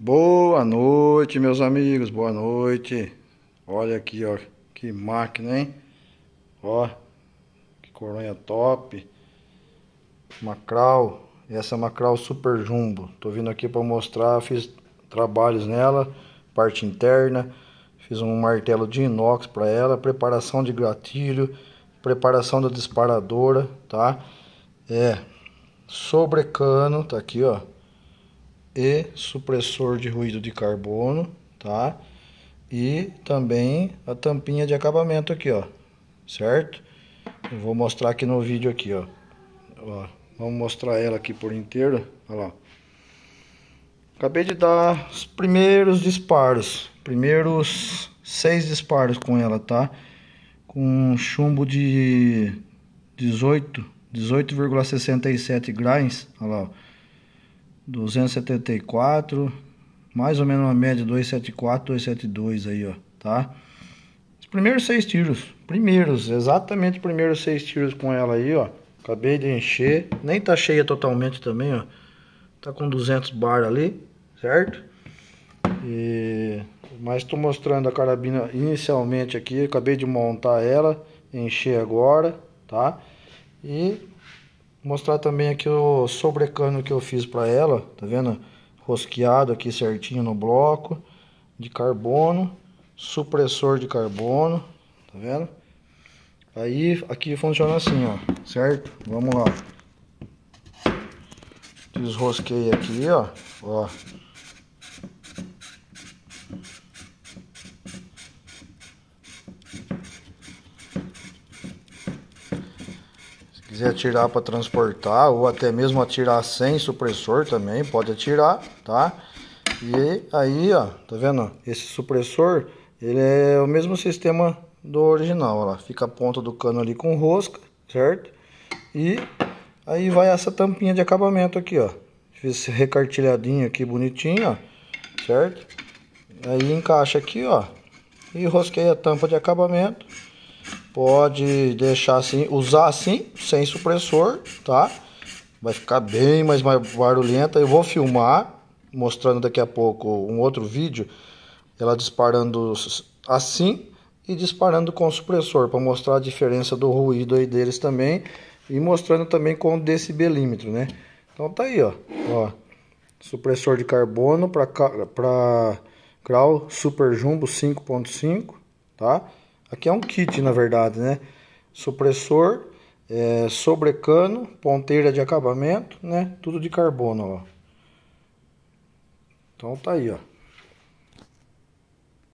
Boa noite, meus amigos, boa noite. Olha aqui, ó, que máquina, hein? Ó, que coronha top. Macral, essa Macral Super Jumbo. Tô vindo aqui para mostrar, fiz trabalhos nela, parte interna, fiz um martelo de inox para ela, preparação de gatilho, preparação da disparadora, tá? É, sobrecano, tá aqui, ó e supressor de ruído de carbono, tá? E também a tampinha de acabamento aqui, ó, certo? Eu vou mostrar aqui no vídeo aqui, ó. ó vamos mostrar ela aqui por inteira, olha lá. Acabei de dar os primeiros disparos, primeiros seis disparos com ela, tá? Com um chumbo de 18, 18,67 grains, olha lá, ó. 274, mais ou menos uma média 274, 272 aí, ó, tá? Os primeiros seis tiros, primeiros, exatamente os primeiros seis tiros com ela aí, ó. Acabei de encher, nem tá cheia totalmente também, ó. Tá com 200 bar ali, certo? E... Mas estou mostrando a carabina inicialmente aqui, acabei de montar ela, encher agora, tá? E mostrar também aqui o sobrecano que eu fiz para ela, tá vendo? Rosqueado aqui certinho no bloco de carbono, supressor de carbono, tá vendo? Aí aqui funciona assim, ó, certo? Vamos lá. Desrosquei aqui, ó, ó. quiser atirar para transportar ou até mesmo atirar sem supressor também, pode atirar, tá? E aí, ó, tá vendo? Esse supressor, ele é o mesmo sistema do original, ó lá. Fica a ponta do cano ali com rosca, certo? E aí vai essa tampinha de acabamento aqui, ó. esse recartilhadinho aqui bonitinho, ó, certo? Aí encaixa aqui, ó, e rosquei a tampa de acabamento Pode deixar assim, usar assim, sem supressor, tá? Vai ficar bem mais barulhenta. Eu vou filmar, mostrando daqui a pouco um outro vídeo, ela disparando assim e disparando com supressor, para mostrar a diferença do ruído aí deles também. E mostrando também com o decibelímetro, né? Então tá aí, ó. ó supressor de carbono para grau super jumbo 5.5, tá? Aqui é um kit, na verdade, né? Supressor, é, sobrecano, ponteira de acabamento, né? Tudo de carbono, ó. Então tá aí, ó.